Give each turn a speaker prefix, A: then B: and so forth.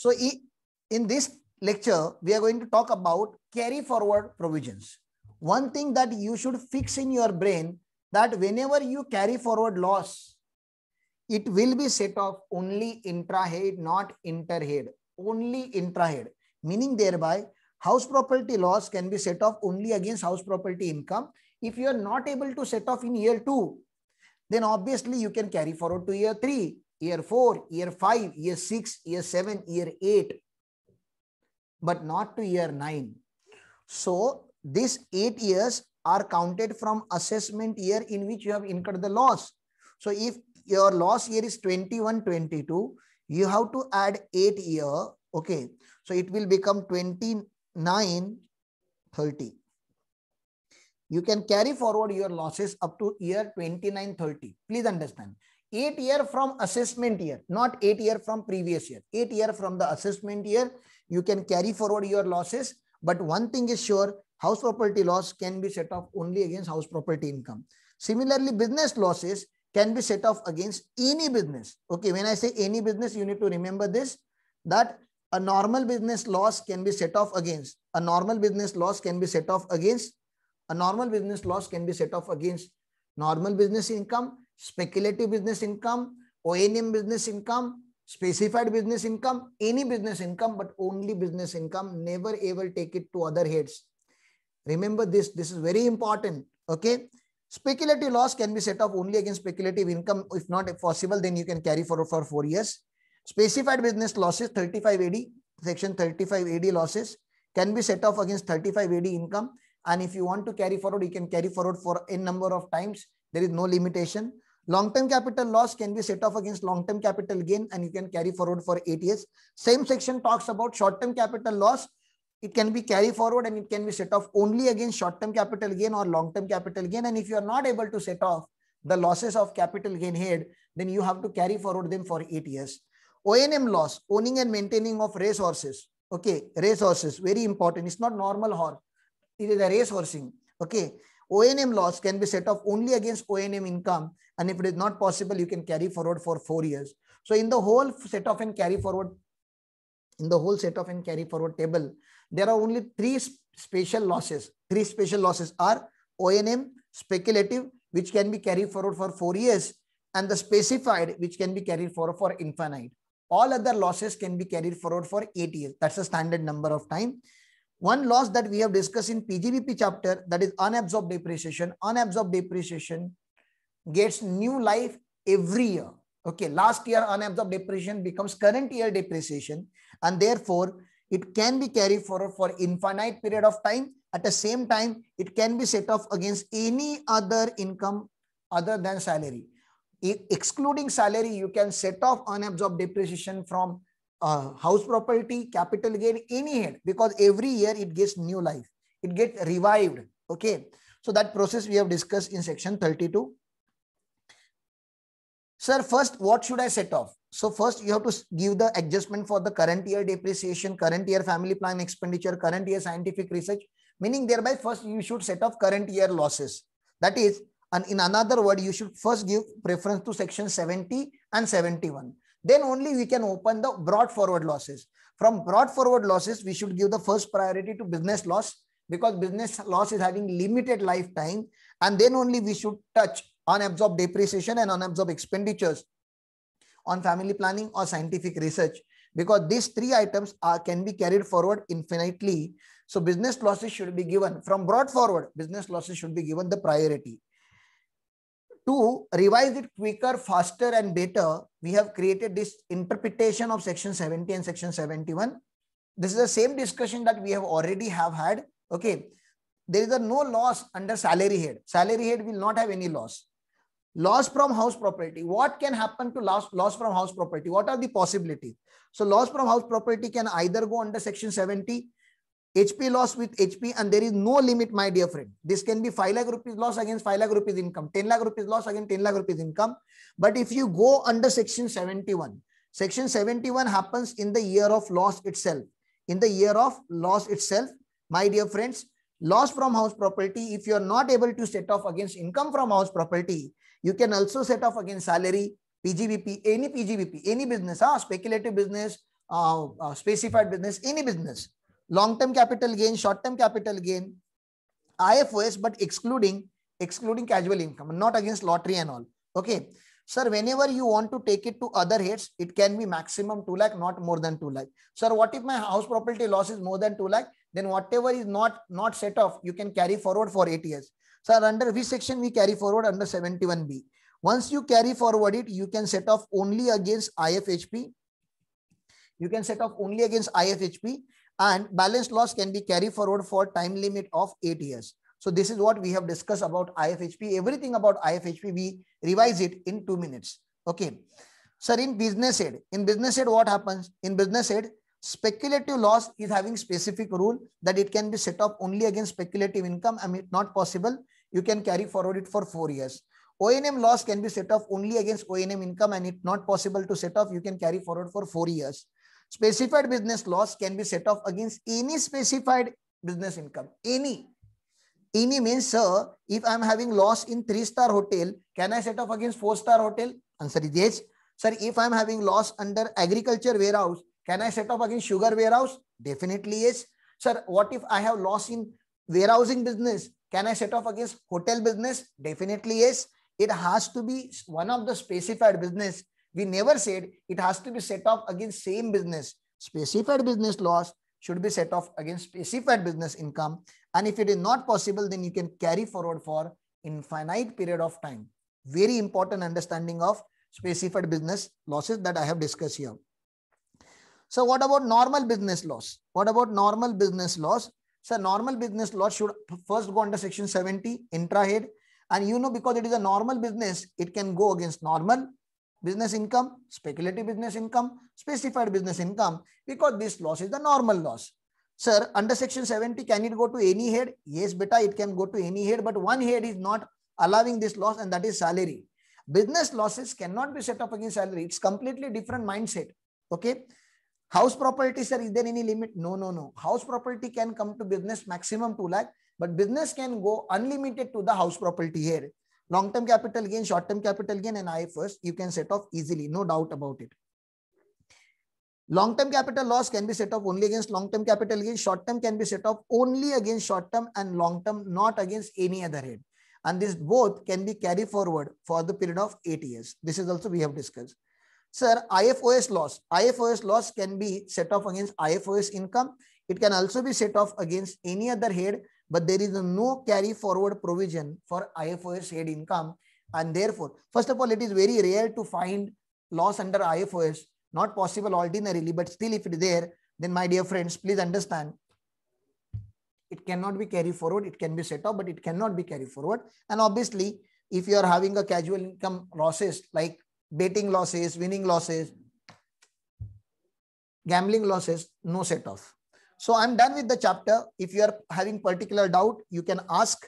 A: So in this lecture, we are going to talk about carry forward provisions. One thing that you should fix in your brain that whenever you carry forward loss, it will be set off only intrahead, not interhead, only intrahead, meaning thereby house property loss can be set off only against house property income. If you are not able to set off in year two, then obviously you can carry forward to year three year 4, year 5, year 6, year 7, year 8, but not to year 9. So these 8 years are counted from assessment year in which you have incurred the loss. So if your loss year is 21, 22, you have to add 8 year. Okay. So it will become 29, 30. You can carry forward your losses up to year 29, 30. Please understand 8 year from assessment year, not 8 year from previous year. 8 year from the assessment year, you can carry forward your losses. But one thing is sure, house property loss can be set off only against house property income. Similarly, business losses can be set off against any business. Okay, when I say any business, you need to remember this, that a normal business loss can be set off against, a normal business loss can be set off against, a normal business loss can be set off against normal business income speculative business income, o business income, specified business income, any business income, but only business income. Never ever take it to other heads. Remember this, this is very important. Okay. Speculative loss can be set off only against speculative income. If not if possible, then you can carry for, for four years. Specified business losses, 35 AD, section 35 AD losses can be set off against 35 AD income. And if you want to carry forward, you can carry forward for n number of times. There is no limitation. Long-term capital loss can be set off against long-term capital gain and you can carry forward for eight years. Same section talks about short-term capital loss. It can be carried forward and it can be set off only against short-term capital gain or long-term capital gain. And if you are not able to set off the losses of capital gain head, then you have to carry forward them for eight years. O&M loss, owning and maintaining of resources. Okay, resources very important. It's not normal horse. It is a race horsing. Okay, ONM loss can be set off only against ONM income. And if it is not possible, you can carry forward for four years. So in the whole set off and carry forward, in the whole set off and carry forward table, there are only three special losses. Three special losses are ONM, speculative, which can be carried forward for four years, and the specified, which can be carried forward for infinite. All other losses can be carried forward for eight years. That's a standard number of time. One loss that we have discussed in PGBP chapter, that is unabsorbed depreciation. Unabsorbed depreciation gets new life every year. Okay, last year unabsorbed depreciation becomes current year depreciation. And therefore, it can be carried forward for infinite period of time. At the same time, it can be set off against any other income other than salary. excluding salary, you can set off unabsorbed depreciation from uh, house property, capital gain, any head, because every year it gets new life. It gets revived. Okay. So that process we have discussed in section 32. Sir, first, what should I set off? So first you have to give the adjustment for the current year depreciation, current year family plan expenditure, current year scientific research, meaning thereby first you should set off current year losses. That is, and in another word, you should first give preference to section 70 and 71 then only we can open the brought forward losses. From brought forward losses, we should give the first priority to business loss because business loss is having limited lifetime and then only we should touch unabsorbed depreciation and unabsorbed expenditures on family planning or scientific research because these three items are can be carried forward infinitely so business losses should be given from brought forward business losses should be given the priority to revise it quicker, faster, and better, we have created this interpretation of section 70 and section 71. This is the same discussion that we have already have had. Okay, there is a no loss under salary head. Salary head will not have any loss. Loss from house property. What can happen to loss, loss from house property? What are the possibilities? So loss from house property can either go under section 70 HP loss with HP and there is no limit, my dear friend. This can be 5 lakh rupees loss against 5 lakh rupees income, 10 lakh rupees loss against 10 lakh rupees income. But if you go under section 71, section 71 happens in the year of loss itself. In the year of loss itself, my dear friends, loss from house property, if you are not able to set off against income from house property, you can also set off against salary, PGBP, any PGBP, any business, ah, speculative business, uh, uh, specified business, any business long term capital gain, short term capital gain, IFOS, but excluding excluding casual income, not against lottery and all. Okay. Sir, whenever you want to take it to other heads, it can be maximum 2 lakh, not more than 2 lakh. Sir, what if my house property loss is more than 2 lakh? Then whatever is not, not set off, you can carry forward for 8 years. Sir, under which section we carry forward? Under 71B. Once you carry forward it, you can set off only against IFHP. You can set off only against IFHP and balance loss can be carried forward for time limit of eight years. So this is what we have discussed about IFHP. Everything about IFHP, we revise it in two minutes. Okay. Sir, in business aid, in business aid, what happens? In business aid, speculative loss is having specific rule that it can be set up only against speculative income. I mean, not possible. You can carry forward it for four years. O&M loss can be set off only against O&M income and it's not possible to set off. You can carry forward for four years. Specified business loss can be set off against any specified business income. Any. Any means, sir, if I'm having loss in three-star hotel, can I set off against four-star hotel? Answer is yes. Sir, if I'm having loss under agriculture warehouse, can I set off against sugar warehouse? Definitely yes. Sir, what if I have loss in warehousing business? Can I set off against hotel business? Definitely yes. It has to be one of the specified business we never said it has to be set off against same business. Specified business loss should be set off against specified business income. And if it is not possible, then you can carry forward for infinite period of time. Very important understanding of specified business losses that I have discussed here. So what about normal business loss? What about normal business loss? So normal business loss should first go under section 70 intrahead. And you know, because it is a normal business, it can go against normal business income, speculative business income, specified business income because this loss is the normal loss. Sir, under section 70, can it go to any head? Yes, beta, it can go to any head, but one head is not allowing this loss and that is salary. Business losses cannot be set up against salary. It's completely different mindset. Okay. House property, sir, is there any limit? No, no, no. House property can come to business maximum 2 lakh, but business can go unlimited to the house property here long-term capital gain, short-term capital gain, and IFRS, you can set off easily, no doubt about it. Long-term capital loss can be set off only against long-term capital gain. Short-term can be set off only against short-term and long-term, not against any other head. And this both can be carried forward for the period of eight years. This is also we have discussed. Sir, IFOS loss. IFOS loss can be set off against IFOS income. It can also be set off against any other head but there is no carry forward provision for IFOS head income. And therefore, first of all, it is very rare to find loss under IFOS, not possible ordinarily, but still if it is there, then my dear friends, please understand, it cannot be carried forward. It can be set off, but it cannot be carried forward. And obviously, if you are having a casual income losses like betting losses, winning losses, gambling losses, no set off. So I'm done with the chapter. If you are having particular doubt, you can ask